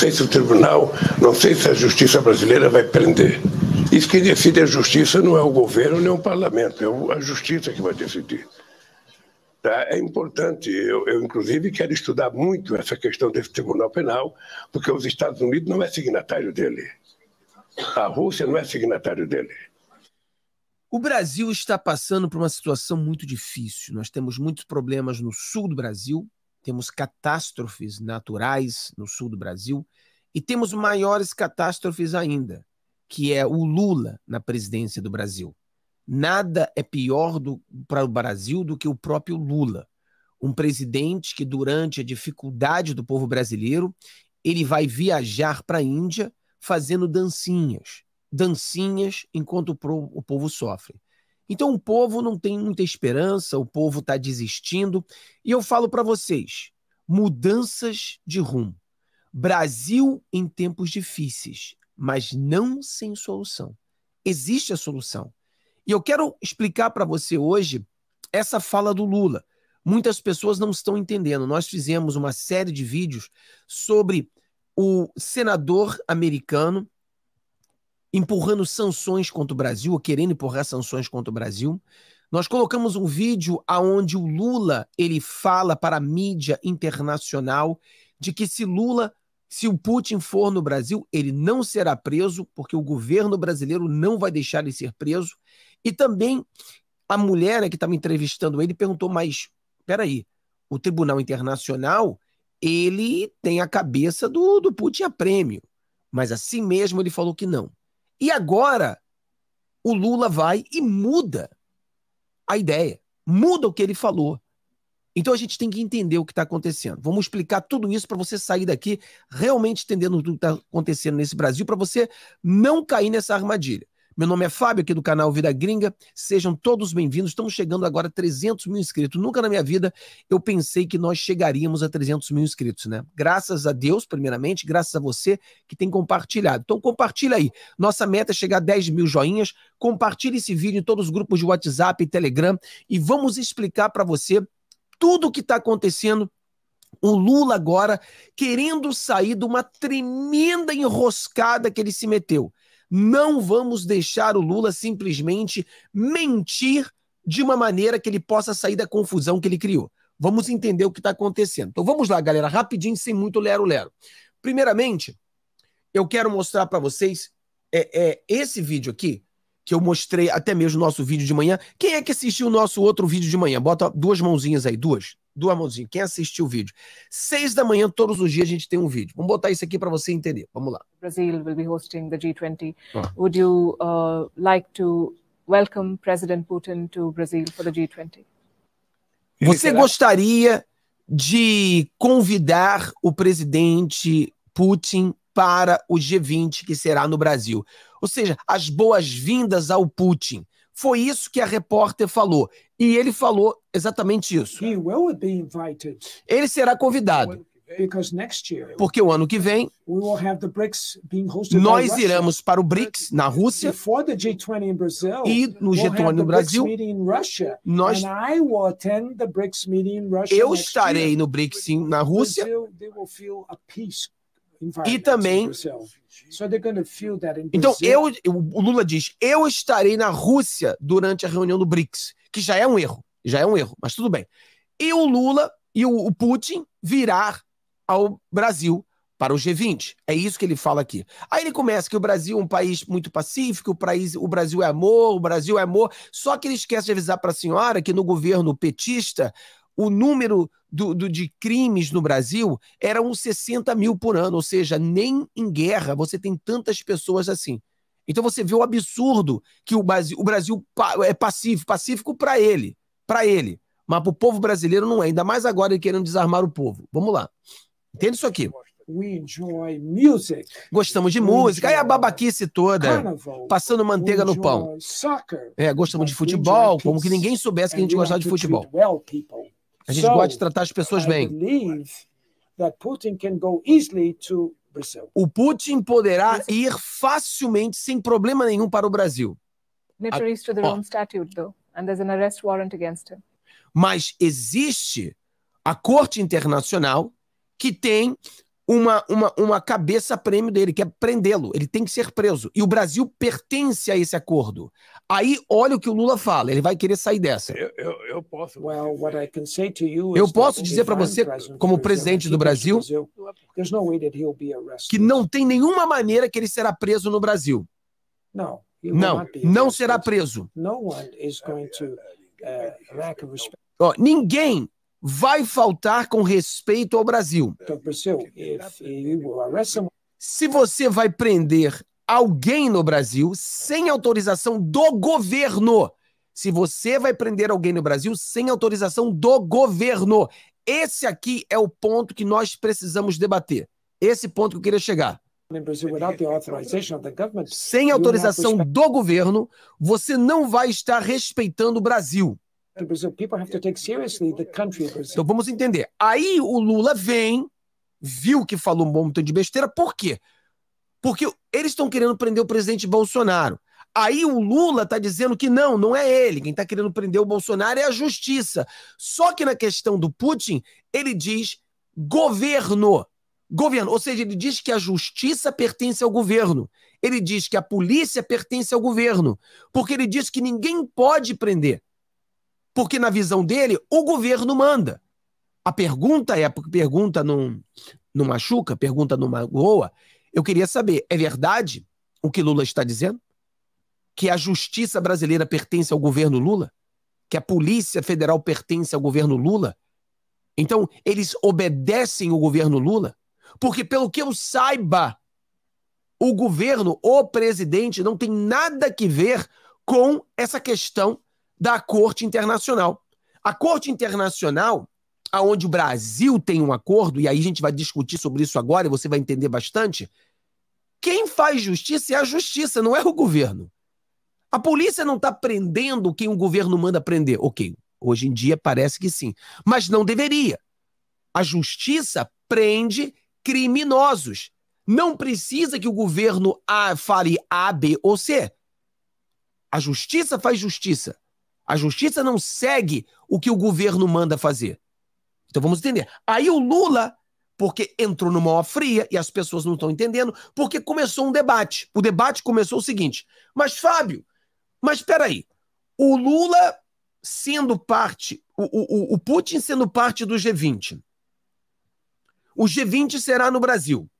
sei se o tribunal, não sei se a justiça brasileira vai prender. Isso que decide a justiça não é o governo nem o parlamento, é a justiça que vai decidir. Tá? É importante, eu, eu, inclusive quero estudar muito essa questão desse tribunal penal, porque os Estados Unidos não é signatário dele, a Rússia não é signatário dele. O Brasil está passando por uma situação muito difícil. Nós temos muitos problemas no sul do Brasil, temos catástrofes naturais no sul do Brasil e temos maiores catástrofes ainda, que é o Lula na presidência do Brasil. Nada é pior para o Brasil do que o próprio Lula, um presidente que durante a dificuldade do povo brasileiro, ele vai viajar para a Índia fazendo dancinhas, dancinhas enquanto o, pro, o povo sofre. Então o povo não tem muita esperança, o povo está desistindo. E eu falo para vocês: mudanças de rumo. Brasil em tempos difíceis, mas não sem solução. Existe a solução. E eu quero explicar para você hoje essa fala do Lula. Muitas pessoas não estão entendendo. Nós fizemos uma série de vídeos sobre o senador americano empurrando sanções contra o Brasil, ou querendo empurrar sanções contra o Brasil. Nós colocamos um vídeo aonde o Lula ele fala para a mídia internacional de que se Lula, se o Putin for no Brasil, ele não será preso, porque o governo brasileiro não vai deixar ele ser preso. E também a mulher né, que estava entrevistando ele perguntou: mas peraí, o Tribunal Internacional ele tem a cabeça do, do Putin a prêmio. Mas assim mesmo ele falou que não. E agora o Lula vai e muda a ideia, muda o que ele falou. Então a gente tem que entender o que está acontecendo. Vamos explicar tudo isso para você sair daqui realmente entendendo tudo que está acontecendo nesse Brasil, para você não cair nessa armadilha. Meu nome é Fábio, aqui do canal Vida Gringa. Sejam todos bem-vindos. Estamos chegando agora a 300 mil inscritos. Nunca na minha vida eu pensei que nós chegaríamos a 300 mil inscritos, né? Graças a Deus, primeiramente, graças a você que tem compartilhado. Então, compartilha aí. Nossa meta é chegar a 10 mil joinhas. Compartilhe esse vídeo em todos os grupos de WhatsApp e Telegram e vamos explicar para você tudo o que está acontecendo o Lula agora querendo sair de uma tremenda enroscada que ele se meteu. Não vamos deixar o Lula simplesmente mentir de uma maneira que ele possa sair da confusão que ele criou. Vamos entender o que está acontecendo. Então vamos lá, galera, rapidinho, sem muito lero-lero. Primeiramente, eu quero mostrar para vocês é, é, esse vídeo aqui, que eu mostrei até mesmo o nosso vídeo de manhã. Quem é que assistiu o nosso outro vídeo de manhã? Bota duas mãozinhas aí, duas do Amorzinho. Quem assistiu o vídeo? Seis da manhã, todos os dias, a gente tem um vídeo. Vamos botar isso aqui para você entender. Vamos lá. Brasil will be hosting the G20. Ah. Would you uh, like to welcome President Putin to Brazil for the G20? Você gostaria de convidar o presidente Putin para o G20 que será no Brasil? Ou seja, as boas-vindas ao Putin. Foi isso que a repórter falou. E ele falou exatamente isso. Ele será convidado. Porque o ano que vem, nós iremos para o BRICS na Rússia e no G20 no Brasil. Nós, eu estarei no BRICS na Rússia e também. Assim, então, eu, o Lula diz: eu estarei na Rússia durante a reunião do BRICS, que já é um erro, já é um erro, mas tudo bem. E o Lula e o, o Putin virar ao Brasil para o G20. É isso que ele fala aqui. Aí ele começa que o Brasil é um país muito pacífico, o, país, o Brasil é amor, o Brasil é amor. Só que ele esquece de avisar para a senhora que no governo petista o número do, do, de crimes no Brasil era uns 60 mil por ano, ou seja, nem em guerra você tem tantas pessoas assim. Então você vê o absurdo que o Brasil, o Brasil é pacífico, pacífico para ele, para ele, mas para o povo brasileiro não é, ainda mais agora ele querendo desarmar o povo. Vamos lá. Entende isso aqui? We enjoy music. Gostamos de We música. Aí a babaquice toda. Carnaval. Passando manteiga no pão. Soccer. É, gostamos de futebol, como que ninguém soubesse que a gente gostava de futebol. Well, a gente gosta de tratar as pessoas bem. O Putin poderá ir facilmente, sem problema nenhum, para o Brasil. Ah, Mas existe a Corte Internacional que tem uma, uma, uma cabeça prêmio dele, que é prendê-lo. Ele tem que ser preso. E o Brasil pertence a esse acordo. Aí, olha o que o Lula fala. Ele vai querer sair dessa. Eu, eu, eu posso. Well, eu posso dizer para você, como presidente do Brasil, que não tem nenhuma maneira que ele será preso no Brasil. Não. Não, não será preso. Uh, ninguém vai faltar com respeito ao Brasil. Então, eh, eh, é se você vai prender alguém no Brasil sem autorização do governo, se você vai prender alguém no Brasil sem autorização do governo, esse aqui é o ponto que nós precisamos debater. Esse ponto que eu queria chegar. Sem autorização do governo, você não vai estar respeitando o Brasil. Então vamos entender. Aí o Lula vem, viu que falou um monte de besteira, por quê? Porque eles estão querendo prender o presidente Bolsonaro. Aí o Lula está dizendo que não, não é ele. Quem está querendo prender o Bolsonaro é a justiça. Só que na questão do Putin, ele diz governo. Governo, ou seja, ele diz que a justiça pertence ao governo. Ele diz que a polícia pertence ao governo. Porque ele diz que ninguém pode prender. Porque, na visão dele, o governo manda. A pergunta é, pergunta não, não machuca, pergunta não magoa. Eu queria saber, é verdade o que Lula está dizendo? Que a justiça brasileira pertence ao governo Lula? Que a Polícia Federal pertence ao governo Lula? Então, eles obedecem o governo Lula? Porque, pelo que eu saiba, o governo, o presidente, não tem nada que ver com essa questão da Corte Internacional. A Corte Internacional, aonde o Brasil tem um acordo, e aí a gente vai discutir sobre isso agora e você vai entender bastante, quem faz justiça é a justiça, não é o governo. A polícia não está prendendo quem o governo manda prender. Ok, hoje em dia parece que sim, mas não deveria. A justiça prende criminosos. Não precisa que o governo a, ah, fale A, B ou C. A justiça faz justiça. A justiça não segue o que o governo manda fazer. Então vamos entender. Aí o Lula, porque entrou numa hora fria e as pessoas não estão entendendo, porque começou um debate. O debate começou o seguinte: mas Fábio, mas peraí, o Lula sendo parte, o, o, o Putin sendo parte do G20, o G20 será no Brasil.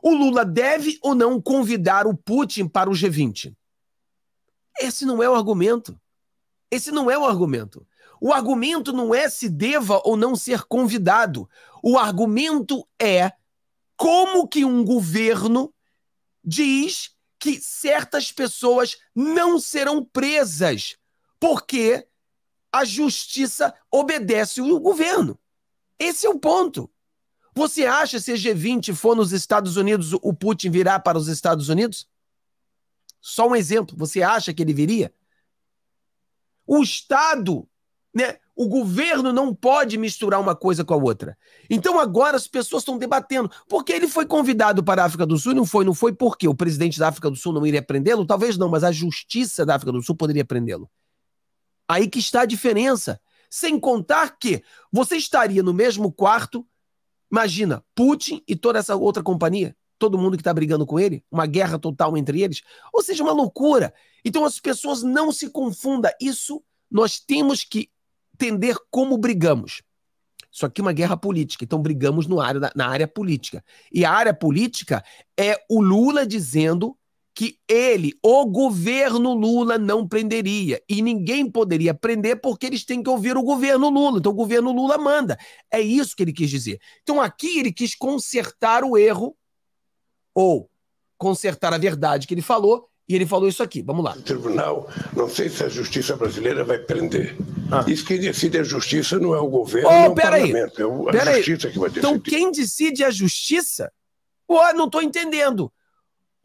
O Lula deve ou não convidar o Putin para o G20? Esse não é o argumento. Esse não é o argumento. O argumento não é se deva ou não ser convidado. O argumento é como que um governo diz que certas pessoas não serão presas porque a justiça obedece o governo. Esse é o ponto. Você acha se a G20 for nos Estados Unidos, o Putin virá para os Estados Unidos? Só um exemplo. Você acha que ele viria? O Estado, né? O governo não pode misturar uma coisa com a outra. Então agora as pessoas estão debatendo. Porque ele foi convidado para a África do Sul? Não foi, não foi. Por quê? O presidente da África do Sul não iria prendê-lo? Talvez não, mas a justiça da África do Sul poderia prendê-lo. Aí que está a diferença. Sem contar que você estaria no mesmo quarto, imagina, Putin e toda essa outra companhia todo mundo que está brigando com ele, uma guerra total entre eles, ou seja, uma loucura. Então as pessoas não se confundam. Isso nós temos que entender como brigamos. Isso aqui é uma guerra política, então brigamos no área, na área política. E a área política é o Lula dizendo que ele, o governo Lula, não prenderia. E ninguém poderia prender porque eles têm que ouvir o governo Lula. Então o governo Lula manda. É isso que ele quis dizer. Então aqui ele quis consertar o erro ou consertar a verdade que ele falou, e ele falou isso aqui. Vamos lá. O tribunal, não sei se a justiça brasileira vai prender. Ah. Isso quem decide a justiça não é o governo, oh, não é o parlamento. Aí. É a pera justiça aí. que vai decidir. Então quem decide a justiça? Pô, não estou entendendo.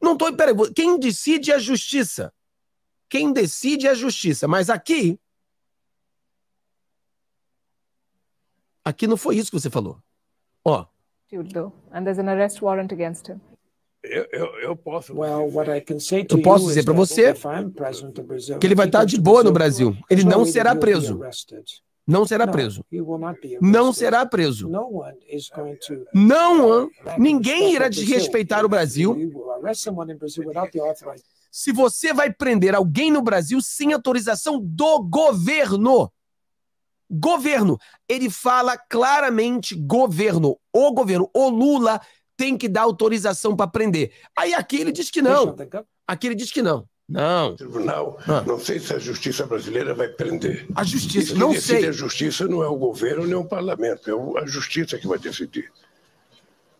Não estou peraí, quem decide a justiça. Quem decide a justiça. Mas aqui. Aqui não foi isso que você falou. Ó. Andas an arrest warrant against him. Eu, eu, eu, posso. Eu posso dizer para você que ele vai estar tá de boa no Brasil. Ele não será preso. Não será preso. Não será preso. Não, ninguém irá desrespeitar o Brasil. Se você vai prender alguém no Brasil sem autorização do governo. Governo. Ele fala claramente governo. O governo. O Lula tem que dar autorização para prender. Aí aqui ele diz que não. Tá aqui ele diz que não. Não. Tribunal, ah. não sei se a justiça brasileira vai prender. A justiça, não sei. A justiça não é o governo nem o parlamento, é a justiça que vai decidir.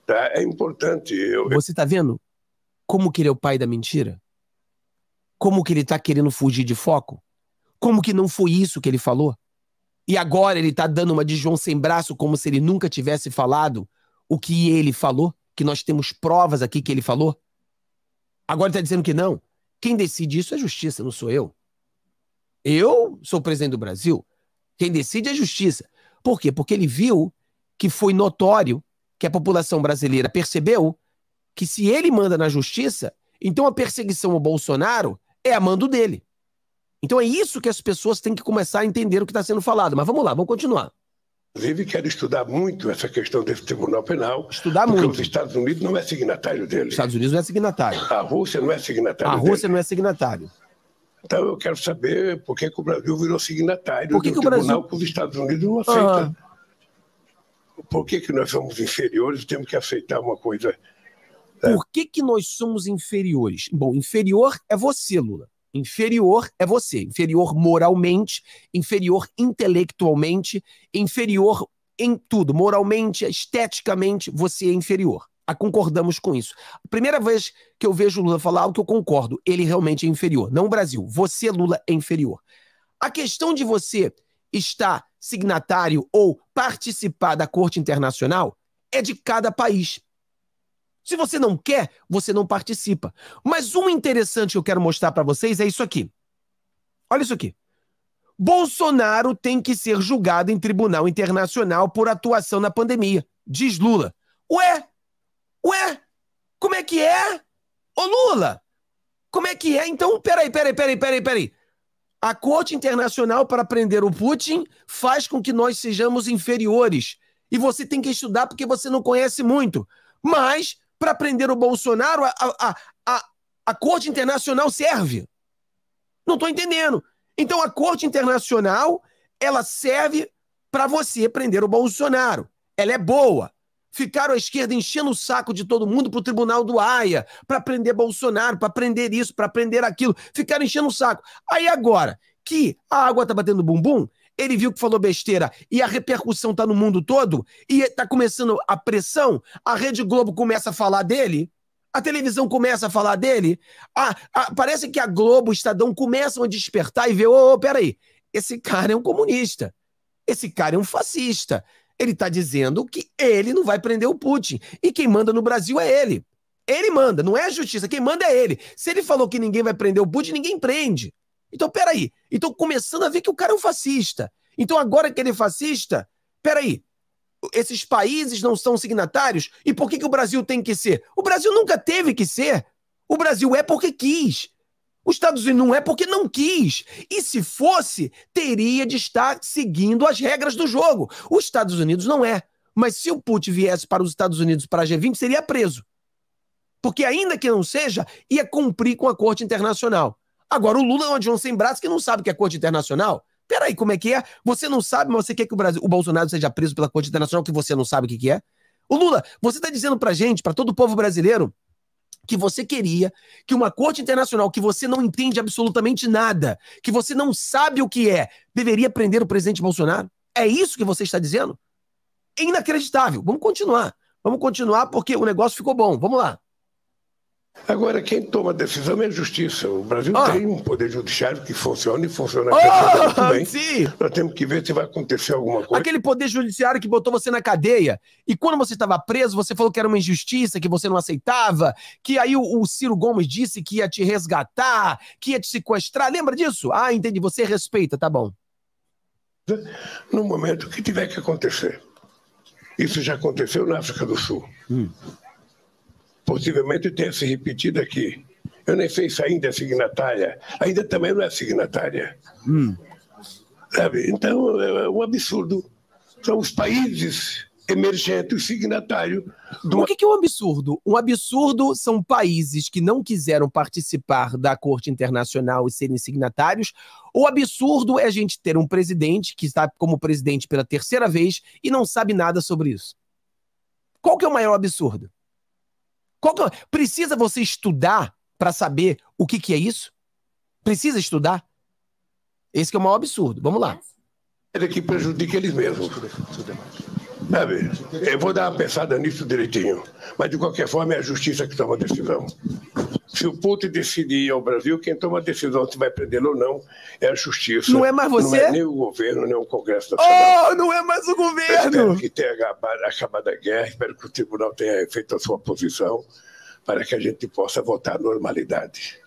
Tá? É importante. Eu... Você está vendo como que ele é o pai da mentira? Como que ele está querendo fugir de foco? Como que não foi isso que ele falou? E agora ele está dando uma de João sem braço, como se ele nunca tivesse falado o que ele falou? que nós temos provas aqui que ele falou? Agora está dizendo que não. Quem decide isso é a justiça, não sou eu. Eu sou o presidente do Brasil. Quem decide é a justiça. Por quê? Porque ele viu que foi notório que a população brasileira percebeu que se ele manda na justiça, então a perseguição ao Bolsonaro é a mando dele. Então é isso que as pessoas têm que começar a entender o que está sendo falado. Mas vamos lá, vamos continuar. Inclusive, quero estudar muito essa questão desse Tribunal Penal. Estudar porque muito. Os Estados Unidos não é signatário dele. Os Estados Unidos não é signatário. A Rússia não é signatário. A Rússia dele. não é signatário. Então eu quero saber por que, que o Brasil virou signatário por que do que tribunal Brasil... que os Estados Unidos não ah. aceitam. Ah. Por que, que nós somos inferiores e temos que aceitar uma coisa? Né? Por que, que nós somos inferiores? Bom, inferior é você, Lula. Inferior é você, inferior moralmente, inferior intelectualmente, inferior em tudo, moralmente, esteticamente, você é inferior. A ah, concordamos com isso. A primeira vez que eu vejo o Lula falar algo que eu concordo, ele realmente é inferior. Não o Brasil, você, Lula, é inferior. A questão de você estar signatário ou participar da Corte Internacional é de cada país. Se você não quer, você não participa. Mas um interessante que eu quero mostrar para vocês é isso aqui. Olha isso aqui. Bolsonaro tem que ser julgado em tribunal internacional por atuação na pandemia, diz Lula. Ué? Ué? Como é que é? Ô Lula, como é que é? Então, peraí, peraí, peraí, peraí, peraí. A Corte Internacional para prender o Putin faz com que nós sejamos inferiores. E você tem que estudar porque você não conhece muito. Mas para prender o Bolsonaro, a, a, a, a Corte Internacional serve. Não estou entendendo. Então a Corte Internacional ela serve para você prender o Bolsonaro. Ela é boa. Ficaram à esquerda enchendo o saco de todo mundo para o tribunal do Haia, para prender Bolsonaro, para prender isso, para prender aquilo. Ficaram enchendo o saco. Aí agora que a água está batendo bumbum, ele viu que falou besteira e a repercussão tá no mundo todo e tá começando a pressão, a Rede Globo começa a falar dele, a televisão começa a falar dele, a, a, parece que a Globo, o Estadão começam a despertar e ver, ô, oh, oh, peraí, esse cara é um comunista, esse cara é um fascista, ele tá dizendo que ele não vai prender o Putin e quem manda no Brasil é ele. Ele manda, não é a justiça, quem manda é ele. Se ele falou que ninguém vai prender o Putin, ninguém prende. Então, peraí. Então, começando a ver que o cara é um fascista. Então, agora que ele é fascista, peraí. Esses países não são signatários? E por que, que o Brasil tem que ser? O Brasil nunca teve que ser. O Brasil é porque quis. Os Estados Unidos não é porque não quis. E se fosse, teria de estar seguindo as regras do jogo. Os Estados Unidos não é. Mas se o Putin viesse para os Estados Unidos para a G20, seria preso. Porque, ainda que não seja, ia cumprir com a Corte Internacional. Agora, o Lula é um Johnson sem braço que não sabe o que é Corte Internacional. Peraí, como é que é? Você não sabe, mas você quer que o, Brasil, o Bolsonaro seja preso pela Corte Internacional que você não sabe o que, é? O Lula, você está dizendo pra gente, para todo o povo brasileiro, que você queria que uma corte internacional que você não entende absolutamente nada, que você não sabe o que é, deveria prender o presidente Bolsonaro? É isso que você está dizendo? É inacreditável. Vamos continuar. Vamos continuar porque o negócio ficou bom. Vamos lá. Agora, quem toma a decisão é a justiça. O Brasil ah. tem um poder judiciário que funciona e funciona oh, também. bem. Sim. Nós temos que ver se vai acontecer alguma coisa. Aquele poder judiciário que botou você na cadeia e quando você estava preso, você falou que era uma injustiça, que você não aceitava, que aí o, o, Ciro Gomes disse que ia te resgatar, que ia te sequestrar. Lembra disso? Ah, entendi. Você respeita, tá bom. No momento que tiver que acontecer. Isso já aconteceu na África do Sul. Hum possivelmente tenha se repetido aqui. Eu nem sei se ainda é signatária. Ainda também não é signatária. Hum. Sabe? Então, é, é um absurdo. São os países emergentes signatários. signatário. Do... O que, que é um absurdo? Um absurdo são países que não quiseram participar da Corte Internacional e serem signatários. O absurdo é a gente ter um presidente que está como presidente pela terceira vez e não sabe nada sobre isso. Qual que é o maior absurdo? Que... É Precisa você estudar para saber o que, que é isso? Precisa estudar? Esse é o maior absurdo. Vamos lá. É que prejudica eles mesmos. Sabe, eu vou dar uma pensada nisso direitinho. Mas, de qualquer forma, é a justiça que toma a decisão. Se o Putin decidir ao Brasil, quem toma a decisão se vai prendê-lo ou não é a justiça. Não é mais você? Não é nem o governo, nem o Congresso Nacional. Oh, não é mais o governo! Eu espero que tenha acabado, acabado a guerra, espero que o tribunal tenha feito a sua posição para que a gente possa voltar à normalidade.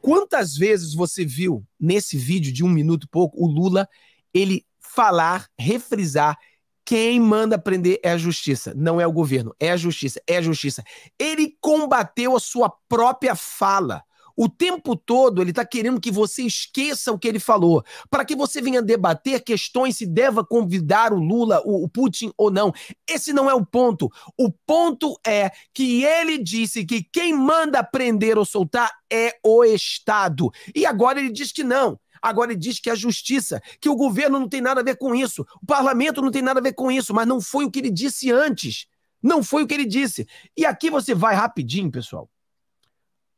Quantas vezes você viu nesse vídeo de um minuto e pouco o Lula ele falar, refrisar quem manda prender é a justiça, não é o governo, é a justiça, é a justiça. Ele combateu a sua própria fala. O tempo todo ele está querendo que você esqueça o que ele falou, para que você venha debater questões se deva convidar o Lula, o, o Putin ou não. Esse não é o ponto. O ponto é que ele disse que quem manda prender ou soltar é o Estado. E agora ele diz que não, Agora ele diz que a é justiça, que o governo não tem nada a ver com isso, o parlamento não tem nada a ver com isso, mas não foi o que ele disse antes. Não foi o que ele disse. E aqui você vai rapidinho, pessoal.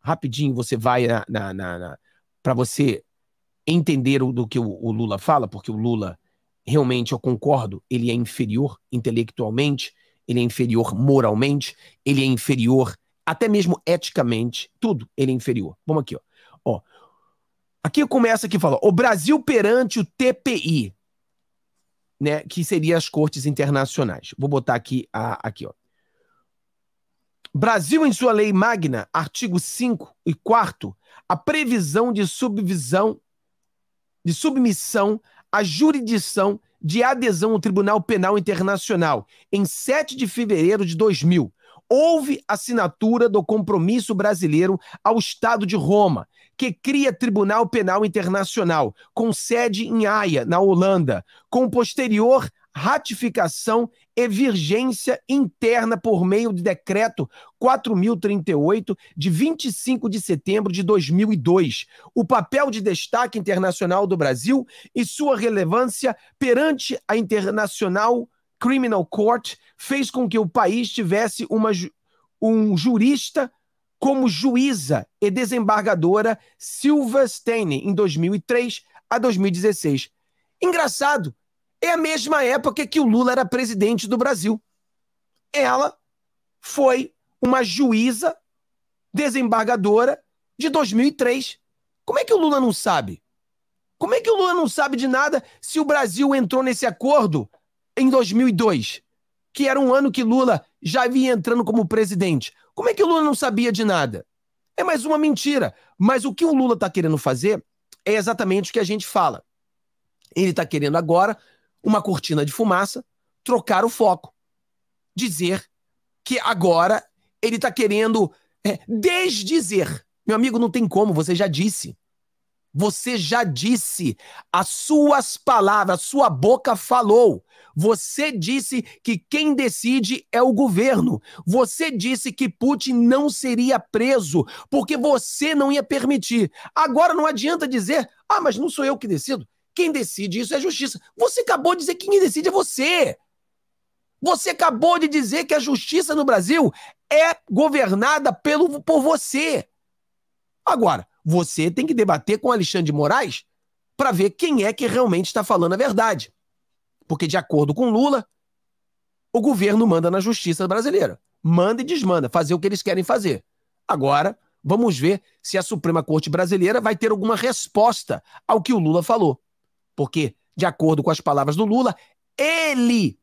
Rapidinho você vai na, na, na, na para você entender o, do que o, o Lula fala, porque o Lula realmente eu concordo, ele é inferior intelectualmente, ele é inferior moralmente, ele é inferior até mesmo eticamente, tudo ele é inferior. Vamos aqui, ó. ó Aqui começa que fala: o Brasil perante o TPI, né, que seria as cortes internacionais. Vou botar aqui a, aqui, ó. Brasil em sua lei magna, artigo 5 e 4 a previsão de subvisão de submissão à jurisdição de adesão ao Tribunal Penal Internacional em 7 de fevereiro de 2000, houve assinatura do compromisso brasileiro ao Estado de Roma, que cria Tribunal Penal Internacional, com sede em Haia, na Holanda, com posterior ratificação e vigência interna por meio de decreto 4038 de 25 de setembro de 2002. O papel de destaque internacional do Brasil e sua relevância perante a internacional Criminal Court fez com que o país tivesse uma, um jurista como juíza e desembargadora Silva Stein em 2003 a 2016. Engraçado, é a mesma época que o Lula era presidente do Brasil. Ela foi uma juíza desembargadora de 2003. Como é que o Lula não sabe? Como é que o Lula não sabe de nada se o Brasil entrou nesse acordo em 2002, que era um ano que Lula já vinha entrando como presidente. Como é que o Lula não sabia de nada? É mais uma mentira. Mas o que o Lula está querendo fazer é exatamente o que a gente fala. Ele está querendo agora uma cortina de fumaça, trocar o foco, dizer que agora ele está querendo é, desdizer. Meu amigo, não tem como, você já disse. Você já disse, as suas palavras, sua boca falou. Você disse que quem decide é o governo. Você disse que Putin não seria preso porque você não ia permitir. Agora não adianta dizer, ah, mas não sou eu que decido. Quem decide isso é a justiça. Você acabou de dizer que quem decide é você. Você acabou de dizer que a justiça no Brasil é governada pelo, por você. Agora, você tem que debater com Alexandre de Moraes para ver quem é que realmente está falando a verdade. Porque, de acordo com Lula, o governo manda na justiça brasileira. Manda e desmanda, fazer o que eles querem fazer. Agora, vamos ver se a Suprema Corte brasileira vai ter alguma resposta ao que o Lula falou. Porque, de acordo com as palavras do Lula, ele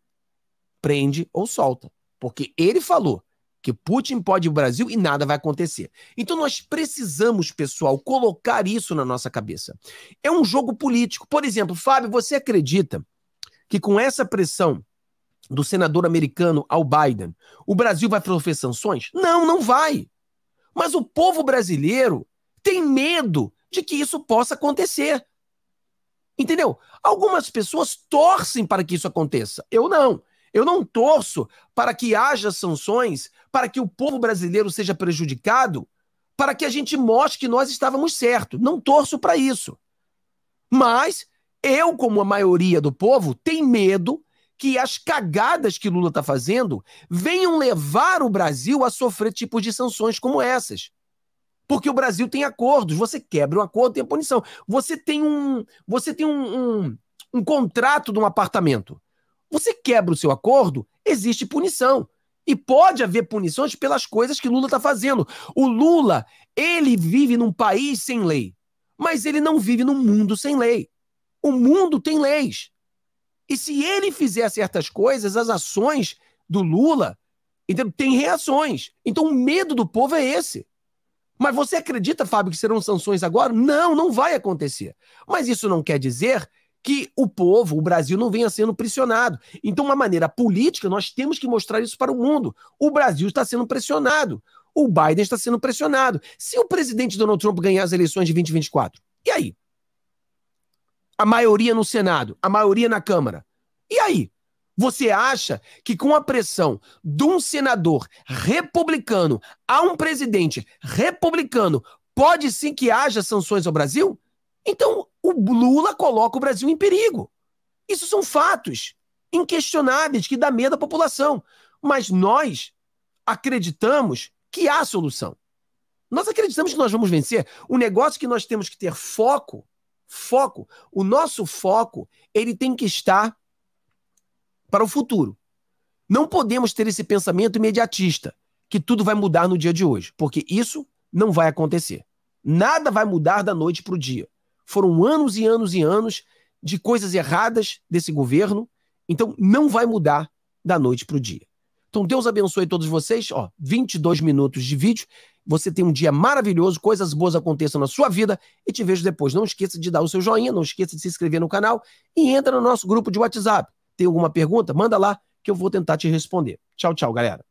prende ou solta. Porque ele falou que Putin pode ir ao Brasil e nada vai acontecer. Então nós precisamos, pessoal, colocar isso na nossa cabeça. É um jogo político. Por exemplo, Fábio, você acredita que com essa pressão do senador americano ao Biden, o Brasil vai sofrer sanções? Não, não vai. Mas o povo brasileiro tem medo de que isso possa acontecer. Entendeu? Algumas pessoas torcem para que isso aconteça. Eu não. Eu não torço para que haja sanções, para que o povo brasileiro seja prejudicado, para que a gente mostre que nós estávamos certo. Não torço para isso. Mas eu, como a maioria do povo, tem medo que as cagadas que Lula está fazendo venham levar o Brasil a sofrer tipos de sanções como essas. Porque o Brasil tem acordos, você quebra um acordo, tem a punição. Você tem um, você tem um, um, um contrato de um apartamento. Você quebra o seu acordo, existe punição. E pode haver punições pelas coisas que Lula está fazendo. O Lula, ele vive num país sem lei, mas ele não vive num mundo sem lei. O mundo tem leis. E se ele fizer certas coisas, as ações do Lula tem reações. Então o medo do povo é esse. Mas você acredita, Fábio, que serão sanções agora? Não, não vai acontecer. Mas isso não quer dizer que o povo, o Brasil, não venha sendo pressionado. Então, uma maneira política, nós temos que mostrar isso para o mundo. O Brasil está sendo pressionado. O Biden está sendo pressionado. Se o presidente Donald Trump ganhar as eleições de 2024, e aí? A maioria no Senado, a maioria na Câmara. E aí? Você acha que com a pressão de um senador republicano a um presidente republicano, pode sim que haja sanções ao Brasil? Então, o Lula coloca o Brasil em perigo. Isso são fatos inquestionáveis que dá medo à população. Mas nós acreditamos que há solução. Nós acreditamos que nós vamos vencer. O negócio que nós temos que ter foco, foco, o nosso foco, ele tem que estar para o futuro. Não podemos ter esse pensamento imediatista que tudo vai mudar no dia de hoje, porque isso não vai acontecer. Nada vai mudar da noite para o dia. Foram anos e anos e anos de coisas erradas desse governo. Então, não vai mudar da noite para o dia. Então, Deus abençoe todos vocês. Ó, 22 minutos de vídeo. Você tem um dia maravilhoso, coisas boas aconteçam na sua vida e te vejo depois. Não esqueça de dar o seu joinha, não esqueça de se inscrever no canal e entra no nosso grupo de WhatsApp. Tem alguma pergunta? Manda lá que eu vou tentar te responder. Tchau, tchau, galera.